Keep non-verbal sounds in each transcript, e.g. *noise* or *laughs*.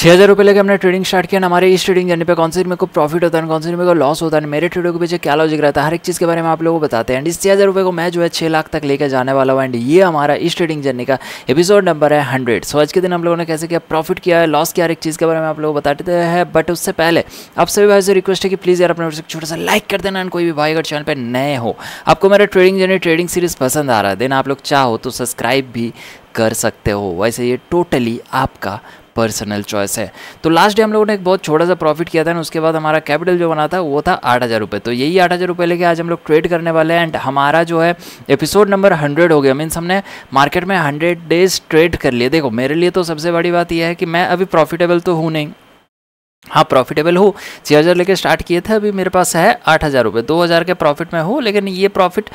छः हज़ार रुपये लेकर हमने ट्रेडिंग स्टार्ट किया हमारे इस ट्रेडिंग जर्नी पे कौन से मेरे को प्रॉफिट होता है कौन से मेरे को लॉस होता है मेरे ट्रेडों के पीछे क्या लॉजिक रहता है हर एक चीज़ के बारे में आप लोगों को बताते हैं एंड इस छः हज़ार रुपये को मैं जो है छः लाख तक लेकर जाने वाला हूँ एंड ये हमारा इस ट्रेडिंग जर्नी का एपिसोड नंबर है हंड्रेड सो आज के दिन हम लोगों ने कैसे किया प्रॉफिट किया है लॉस किया हर एक चीज़ के बारे में आप लोग बताते हैं बट उससे पहले आप सभी भाई से रिक्वेस्ट है कि प्लीज़ यार अपने छोटा सा लाइक कर देना एंड कोई भी भाई अगर चैनल पर नए हो आपको मेरा ट्रेडिंग जर्नी ट्रेडिंग सीरीज़ पसंद आ रहा है देन आप लोग चाहो तो सब्सक्राइब भी कर सकते हो वैसे ये टोटली आपका पर्सनल चॉइस है तो लास्ट डे हम लोगों ने एक बहुत छोटा सा प्रॉफिट किया था ना उसके बाद हमारा कैपिटल जो बना था वो था आठ हज़ार रुपये तो यही आठ हज़ार रुपये लेके आज हम लोग ट्रेड करने वाले हैं एंड हमारा जो है एपिसोड नंबर हंड्रेड हो गया मीन्स हमने मार्केट में हंड्रेड डेज ट्रेड कर लिए देखो मेरे लिए तो सबसे बड़ी बात यह है कि मैं अभी प्रॉफिटेबल तो हूँ नहीं हाँ प्रॉफिटेबल हो छः हज़ार लेके स्टार्ट किए थे अभी मेरे पास है आठ हज़ार रुपये दो हज़ार के प्रॉफिट में हो लेकिन ये प्रॉफिट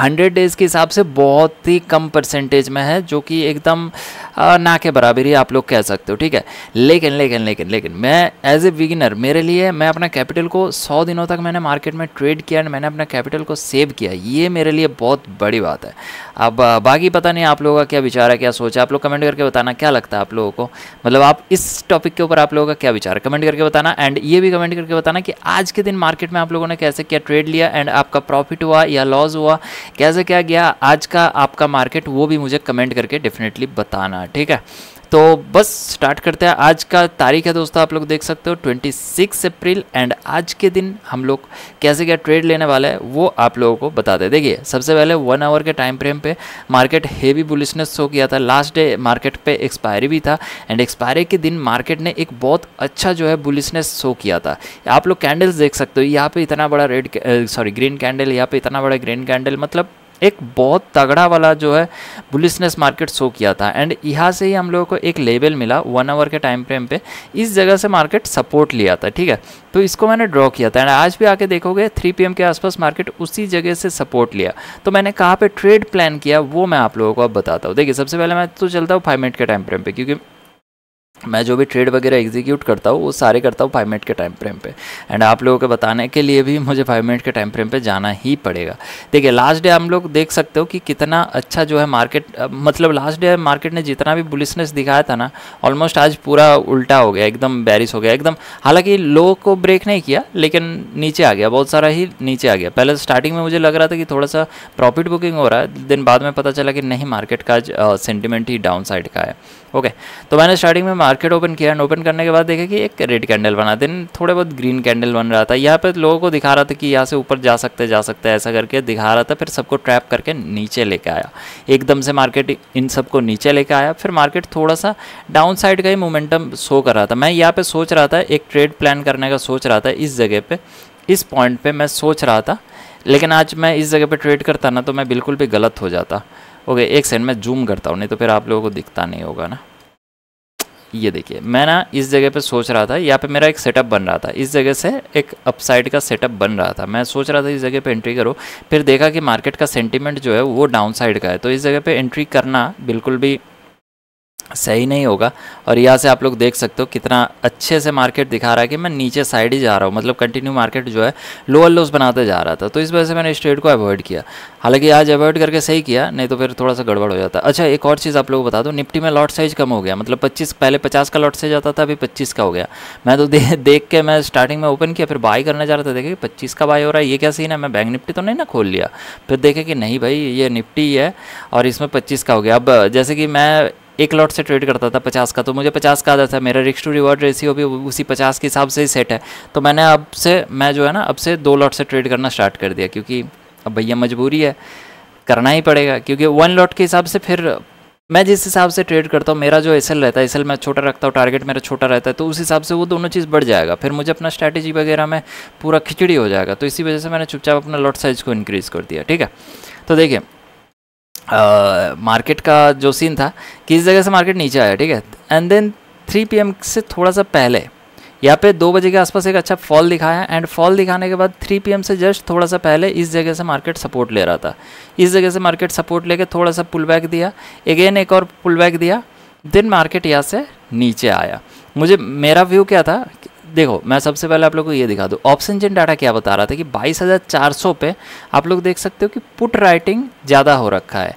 हंड्रेड डेज़ के हिसाब से बहुत ही कम परसेंटेज में है जो कि एकदम ना के बराबर ही आप लोग कह सकते हो ठीक है लेकिन लेकिन लेकिन लेकिन मैं एज ए बिगिनर मेरे लिए मैं अपना कैपिटल को सौ दिनों तक मैंने मार्केट में ट्रेड किया एंड मैंने अपना कैपिटल को सेव किया ये मेरे लिए बहुत बड़ी बात है अब बाकी पता नहीं आप लोगों का क्या विचार है क्या सोच है आप लोग कमेंट करके बताना क्या लगता है आप लोगों को मतलब आप इस टॉपिक के ऊपर आप लोगों का क्या विचार है कमेंट करके बताना एंड ये भी कमेंट करके बताना कि आज के दिन मार्केट में आप लोगों ने कैसे क्या ट्रेड लिया एंड आपका प्रॉफिट हुआ या लॉस हुआ कैसे क्या गया आज का आपका मार्केट वो भी मुझे कमेंट करके डेफिनेटली बताना ठीक है तो बस स्टार्ट करते हैं आज का तारीख है दोस्तों आप लोग देख सकते हो 26 अप्रैल एंड आज के दिन हम लोग कैसे क्या ट्रेड लेने वाले हैं वो आप लोगों को बता दें देखिए सबसे पहले वन आवर के टाइम फ्रेम पे मार्केट हेवी बुलिशनेस शो किया था लास्ट डे मार्केट पे एक्सपायरी भी था एंड एक्सपायरी के दिन मार्केट ने एक बहुत अच्छा जो है बुलिशनेस शो किया था आप लोग कैंडल्स देख सकते हो यहाँ पर इतना बड़ा रेड सॉरी ग्रीन कैंडल यहाँ पर इतना बड़ा ग्रीन कैंडल मतलब एक बहुत तगड़ा वाला जो है बुलिसनेस मार्केट शो किया था एंड यहाँ से ही हम लोगों को एक लेवल मिला वन आवर के टाइम फ्रेम पे इस जगह से मार्केट सपोर्ट लिया था ठीक है तो इसको मैंने ड्रॉ किया था एंड आज भी आके देखोगे 3 पीएम के आसपास मार्केट उसी जगह से सपोर्ट लिया तो मैंने कहाँ पे ट्रेड प्लान किया वो मैं आप लोगों को अब बताता हूँ देखिए सबसे पहले मैं तो चलता हूँ फाइव मिनट के टाइम फ्रेम पर क्योंकि मैं जो भी ट्रेड वगैरह एग्जीक्यूट करता हूँ वो सारे करता हूँ फाइव मिनट के टाइम फ्रेम पे एंड आप लोगों के बताने के लिए भी मुझे फाइव मिनट के टाइम फ्रेम पे जाना ही पड़ेगा देखिए लास्ट डे हम लोग देख सकते हो कि कितना अच्छा जो है मार्केट मतलब लास्ट डे मार्केट ने जितना भी बुलिसनेस दिखाया था ना ऑलमोस्ट आज पूरा उल्टा हो गया एकदम बैरिस हो गया एकदम हालाँकि लो को ब्रेक नहीं किया लेकिन नीचे आ गया बहुत सारा ही नीचे आ गया पहले स्टार्टिंग में मुझे लग रहा था कि थोड़ा सा प्रॉफिट बुकिंग हो रहा है दिन बाद में पता चला कि नहीं मार्केट का आज सेंटिमेंट ही डाउन साइड का है ओके तो मैंने स्टार्टिंग में मार्केट ओपन किया एंड ओपन करने के बाद देखा कि एक रेड कैंडल बना देन थोड़े बहुत ग्रीन कैंडल बन रहा था यहाँ पर लोगों को दिखा रहा था कि यहाँ से ऊपर जा सकते जा सकते ऐसा करके दिखा रहा था फिर सबको ट्रैप करके नीचे लेके आया एकदम से मार्केट इन सबको नीचे लेके आया फिर मार्केट थोड़ा सा डाउन साइड का ही मोमेंटम शो कर रहा था मैं यहाँ पर सोच रहा था एक ट्रेड प्लान करने का सोच रहा था इस जगह पर इस पॉइंट पर मैं सोच रहा था लेकिन आज मैं इस जगह पर ट्रेड करता ना तो मैं बिल्कुल भी गलत हो जाता ओके एक सेकंड मैं जूम करता हूँ नहीं तो फिर आप लोगों को दिखता नहीं होगा ना ये देखिए मैं ना इस जगह पे सोच रहा था यहाँ पे मेरा एक सेटअप बन रहा था इस जगह से एक अपसाइड का सेटअप बन रहा था मैं सोच रहा था इस जगह पे एंट्री करो फिर देखा कि मार्केट का सेंटीमेंट जो है वो डाउन साइड का है तो इस जगह पे एंट्री करना बिल्कुल भी सही नहीं होगा और यहाँ से आप लोग देख सकते हो कितना अच्छे से मार्केट दिखा रहा है कि मैं नीचे साइड ही जा रहा हूँ मतलब कंटिन्यू मार्केट जो है लोअर लोस बनाते जा रहा था तो इस वजह से मैंने इस ट्रेड को अवॉइड किया हालांकि आज अवॉइड करके सही किया नहीं तो फिर थोड़ा सा गड़बड़ हो जाता अच्छा एक और चीज़ आप लोग बता दो निफ्टी में लॉट साइज कम हो गया मतलब पच्चीस पहले पचास का लॉट साइज आता था अभी पच्चीस का हो गया मैं तो देख के मैं स्टार्टिंग में ओपन किया फिर बाई करने जा रहा था देखिए पच्चीस का बाई हो रहा है ये क्या सीन है मैं बैंक निफ्टी तो नहीं ना खोल लिया फिर देखे कि नहीं भाई ये निफ्टी है और इसमें पच्चीस का हो गया अब जैसे कि मैं एक लॉट से ट्रेड करता था पचास का तो मुझे पचास का आता था मेरा रिक्स टू रिवॉर्ड रेसियो भी उसी पचास के हिसाब से ही सेट है तो मैंने अब से मैं जो है ना अब से दो लॉट से ट्रेड करना स्टार्ट कर दिया क्योंकि अब भैया मजबूरी है करना ही पड़ेगा क्योंकि वन लॉट के हिसाब से फिर मैं जिस हिसाब से ट्रेड करता हूँ मेरा जो एसल रहता है एसल मैं छोटा रखता हूँ टारगेट मेरा छोटा रहता है तो उस हिसाब से वो दोनों चीज़ बढ़ जाएगा फिर मुझे अपना स्ट्रैटेजी वगैरह में पूरा खिचड़ी हो जाएगा तो इसी वजह से मैंने चुपचाप अपना लॉट साइज़ को इंक्रीज़ कर दिया ठीक है तो देखिए मार्केट का जो सीन था कि इस जगह से मार्केट नीचे आया ठीक है एंड देन थ्री पी से थोड़ा सा पहले यहाँ पे दो बजे के आसपास एक अच्छा फॉल दिखाया एंड फॉल दिखाने के बाद 3 पीएम से जस्ट थोड़ा सा पहले इस जगह से मार्केट सपोर्ट ले रहा था इस जगह से मार्केट सपोर्ट लेके थोड़ा सा पुल बैक दिया अगेन एक और पुल बैक दिया देन मार्केट यहाँ से नीचे आया मुझे मेरा व्यू क्या था देखो मैं सबसे पहले आप लोग को ये दिखा दूँ ऑप्शन जिन डाटा क्या बता रहा था कि 22,400 पे आप लोग देख सकते हो कि पुट राइटिंग ज़्यादा हो रखा है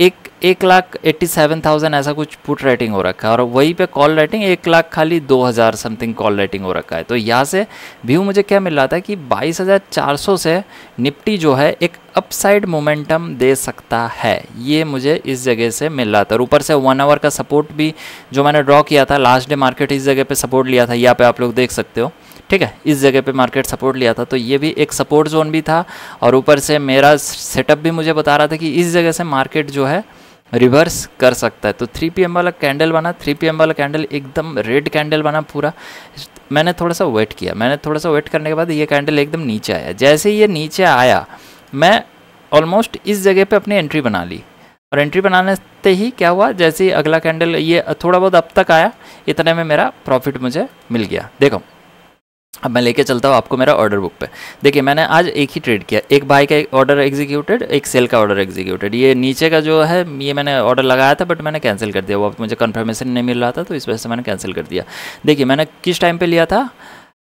एक एक लाख एट्टी सेवन थाउजेंड ऐसा कुछ पुट राइटिंग हो रखा है और वहीं पे कॉल राइटिंग एक लाख खाली दो हज़ार समथिंग कॉल राइटिंग हो रखा है तो यहाँ से व्यू मुझे क्या मिल रहा था कि बाईस हज़ार चार सौ से निपटी जो है एक अपसाइड मोमेंटम दे सकता है ये मुझे इस जगह से मिल रहा था और ऊपर से वन आवर का सपोर्ट भी जो मैंने ड्रॉ किया था लास्ट डे मार्केट इस जगह पर सपोर्ट लिया था यहाँ पर आप लोग देख सकते हो ठीक है इस जगह पे मार्केट सपोर्ट लिया था तो ये भी एक सपोर्ट जोन भी था और ऊपर से मेरा सेटअप भी मुझे बता रहा था कि इस जगह से मार्केट जो है रिवर्स कर सकता है तो 3 पीएम वाला कैंडल बना 3 पीएम वाला कैंडल एकदम रेड कैंडल बना पूरा मैंने थोड़ा सा वेट किया मैंने थोड़ा सा वेट करने के बाद ये कैंडल एकदम नीचे आया जैसे ही ये नीचे आया मैं ऑलमोस्ट इस जगह पे अपनी एंट्री बना ली और एंट्री बनाने से ही क्या हुआ जैसे ही अगला कैंडल ये थोड़ा बहुत अब तक आया इतने में मेरा प्रॉफिट मुझे मिल गया देखो अब मैं लेके चलता हूँ आपको मेरा ऑर्डर बुक पे देखिए मैंने आज एक ही ट्रेड किया एक बाई का ऑर्डर एग्जीक्यूटेड एक सेल का ऑर्डर एग्जीक्यूटेड ये नीचे का जो है ये मैंने ऑर्डर लगाया था बट मैंने कैंसिल कर दिया वो मुझे कंफर्मेशन नहीं मिल रहा था तो इस वजह से मैंने कैंसिल कर दिया देखिए मैंने किस टाइम पर लिया था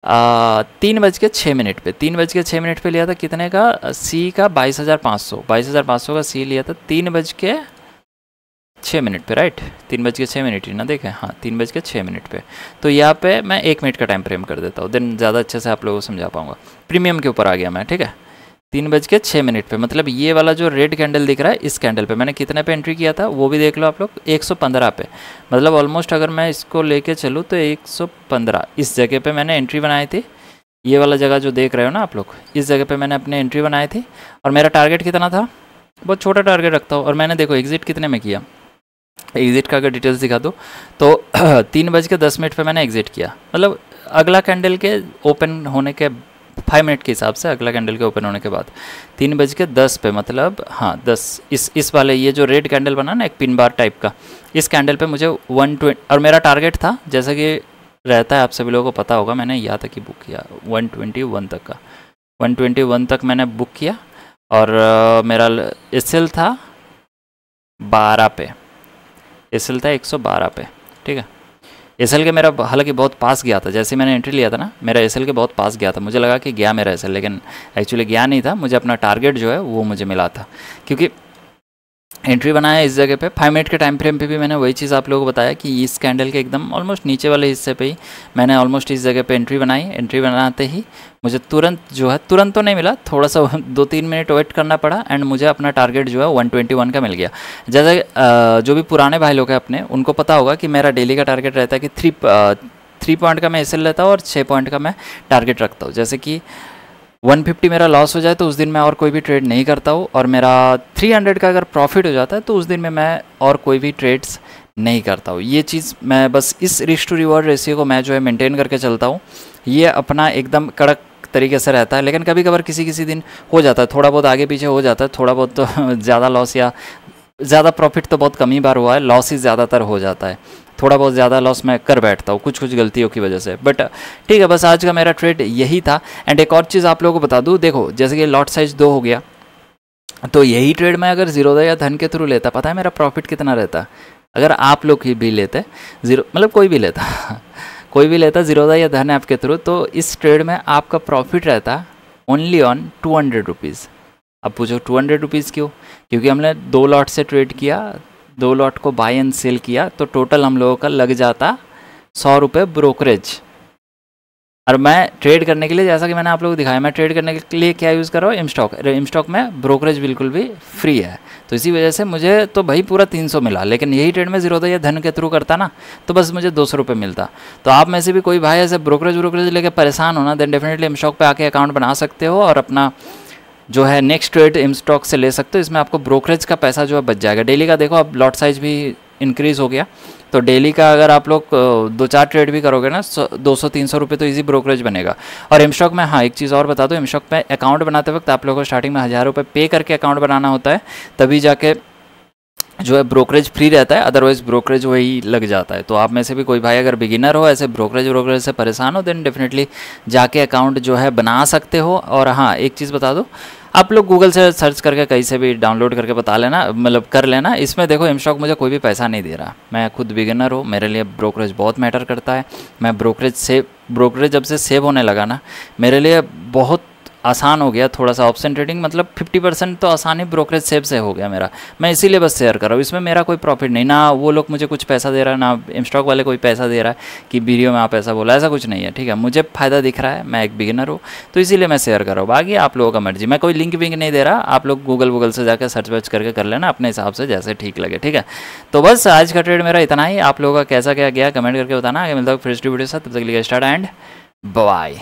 आ, तीन बज के छः मिनट पे तीन बज के छः मिनट पे लिया था कितने का सी का बाईस हज़ार पाँच सौ बाईस हज़ार पाँच सौ का सी लिया था तीन बज के छः मिनट पे राइट तीन बज के छः मिनट ही ना देखें हाँ तीन बज के छः मिनट पे तो यहाँ पे मैं एक मिनट का टाइम फ्रेम कर देता हूँ देन ज़्यादा अच्छे से आप लोगों को समझा पाऊँगा प्रीमियम के ऊपर आ गया मैं ठीक है तीन बज के छः मिनट पे मतलब ये वाला जो रेड कैंडल दिख रहा है इस कैंडल पे मैंने कितने पे एंट्री किया था वो भी देख लो आप लोग एक पे मतलब ऑलमोस्ट अगर मैं इसको लेके चलूँ तो एक इस जगह पर मैंने एंट्री बनाई थी ये वाला जगह जो देख रहे हो ना आप लोग इस जगह पर मैंने अपनी एंट्री बनाई थी और मेरा टारगेट कितना था बहुत छोटा टारगेट रखता हूँ और मैंने देखो एग्जिट कितने में किया एग्ज़िट का अगर डिटेल्स दिखा दो तो *clears throat* तीन बज के दस मिनट पर मैंने एग्ज़िट किया मतलब अगला कैंडल के ओपन होने के फाइव मिनट के हिसाब से अगला कैंडल के ओपन होने के बाद तीन बज के दस पे मतलब हाँ दस इस इस वाले ये जो रेड कैंडल बना ना एक पिन बार टाइप का इस कैंडल पे मुझे वन ट्वेंटी और मेरा टारगेट था जैसा कि रहता है आप सभी लोगों को पता होगा मैंने यहाँ तक ही बुक किया वन ट्वेंटी वन तक का वन ट्वेंटी वन तक मैंने बुक किया और मेरा एस था बारह पे एस था एक पे ठीक है एस के मेरा हालांकि बहुत पास गया था जैसे मैंने एंट्री लिया था ना मेरा एस के बहुत पास गया था मुझे लगा कि गया मेरा एस लेकिन एक्चुअली गया नहीं था मुझे अपना टारगेट जो है वो मुझे मिला था क्योंकि एंट्री बनाया इस जगह पे फाइव मिनट के टाइम फ्रेम पे भी मैंने वही चीज़ आप लोगों को बताया कि इस कैंडल के एकदम ऑलमोस्ट नीचे वाले हिस्से पे ही मैंने ऑलमोस्ट इस जगह पे एंट्री बनाई एंट्री बनाते ही मुझे तुरंत जो है तुरंत तो नहीं मिला थोड़ा सा दो तीन मिनट वेट करना पड़ा एंड मुझे अपना टारगेट जो है वन का मिल गया जैसे जो भी पुराने भाई लोग हैं अपने उनको पता होगा कि मेरा डेली का टारगेट रहता है कि थ्री थ्री पॉइंट का मैं एस लेता हूँ और छः पॉइंट का मैं टारगेट रखता हूँ जैसे कि 150 मेरा लॉस हो जाए तो उस दिन मैं और कोई भी ट्रेड नहीं करता हूँ और मेरा 300 का अगर प्रॉफिट हो जाता है तो उस दिन में मैं और कोई भी ट्रेड्स नहीं करता हूँ ये चीज़ मैं बस इस रिस्क टू रिवॉर्ड रेशियो को मैं जो है मेंटेन करके चलता हूँ ये अपना एकदम कड़क तरीके से रहता है लेकिन कभी कभार किसी किसी दिन हो जाता है थोड़ा बहुत आगे पीछे हो जाता है थोड़ा बहुत तो *laughs* ज़्यादा लॉस या ज़्यादा प्रॉफिट तो बहुत कम ही बार हुआ है लॉस ही ज़्यादातर हो जाता है थोड़ा बहुत ज़्यादा लॉस मैं कर बैठता हूँ कुछ कुछ गलतियों की वजह से बट ठीक है बस आज का मेरा ट्रेड यही था एंड एक और चीज़ आप लोगों को बता दूँ देखो जैसे कि लॉट साइज दो हो गया तो यही ट्रेड मैं अगर जीरो या धन के थ्रू लेता पता है मेरा प्रॉफिट कितना रहता अगर आप लोग ही भी लेते जीरो मतलब कोई भी लेता *laughs* कोई भी लेता जीरो या धन ऐप के थ्रू तो इस ट्रेड में आपका प्रॉफिट रहता only on two hundred rupees अब पूछो टू हंड्रेड रुपीज़ क्यों क्योंकि हमने दो लॉट से ट्रेड किया दो लॉट को बाय एंड सेल किया तो टोटल हम लोगों का लग जाता सौ रुपये ब्रोकरेज और मैं ट्रेड करने के लिए जैसा कि मैंने आप लोग दिखाया मैं ट्रेड करने के लिए क्या यूज़ कर रहा हूँ इमस्टॉक इमस्टॉक में ब्रोकरेज बिल्कुल भी फ्री है तो इसी वजह से मुझे तो भाई पूरा 300 मिला लेकिन यही ट्रेड में जीरो था या धन के थ्रू करता ना तो बस मुझे दो सौ मिलता तो आप में से भी कोई भाई ऐसे ब्रोकरेज ब्रोकरेज लेकर परेशान होना देन डेफिनेटली इमस्टॉक पर आके अकाउंट बना सकते हो और अपना जो है नेक्स्ट ट्रेड इम स्टॉक से ले सकते हो इसमें आपको ब्रोकरेज का पैसा जो है बच जाएगा डेली का देखो अब लॉट साइज भी इंक्रीज़ हो गया तो डेली का अगर आप लोग दो चार ट्रेड भी करोगे ना दो सौ तीन सौ रुपये तो इजी ब्रोकरेज बनेगा और एम स्टॉक में हाँ एक चीज़ और बता दो एम स्टॉक में अकाउंट बनाते वक्त आप लोगों को स्टार्टिंग में हज़ार रुपये पे करके अकाउंट बनाना होता है तभी जाके जो है ब्रोकरेज फ्री रहता है अदरवाइज ब्रोकरेज वही लग जाता है तो आप में से भी कोई भाई अगर बिगिनर हो ऐसे ब्रोकरेज ब्रोकरेज से परेशान हो देन डेफिनेटली जाके अकाउंट जो है बना सकते हो और हाँ एक चीज़ बता दो आप लोग गूगल से सर्च करके कहीं से भी डाउनलोड करके बता लेना मतलब कर लेना इसमें देखो इमस्टॉक मुझे कोई भी पैसा नहीं दे रहा मैं खुद बिगिनर हूँ मेरे लिए ब्रोकरेज बहुत मैटर करता है मैं ब्रोकरेज से ब्रोकरेज जब से सेव होने लगा ना मेरे लिए बहुत आसान हो गया थोड़ा सा ऑप्शन ट्रेडिंग मतलब 50 परसेंट तो आसानी ब्रोकरेज सेब से हो गया मेरा मैं इसीलिए बस शेयर कर रहा हूँ इसमें मेरा कोई प्रॉफिट नहीं ना वो लोग मुझे कुछ पैसा दे रहा है ना स्टॉक वाले कोई पैसा दे रहा है कि वीडियो में आप ऐसा बोला ऐसा कुछ नहीं है ठीक है मुझे फ़ायदा दिख रहा है मैं एक बिगिनर हूँ तो इसीलिए मैं शेयर कर रहा हूँ बाकी आप लोगों का मर्जी मैं कोई लिंक विंक नहीं दे रहा आप लोग गूगल वूगल से जाकर सर्च वर्च करके कर लेना अपने हिसाब से जैसे ठीक लगे ठीक है तो बस आज का ट्रेड मेरा इतना ही आप लोगों का कैसा क्या गया कमेंट करके बताना आगे मिलता हूँ फिर वीडियो साथ तब तक लिए स्टार्ट एंड बाय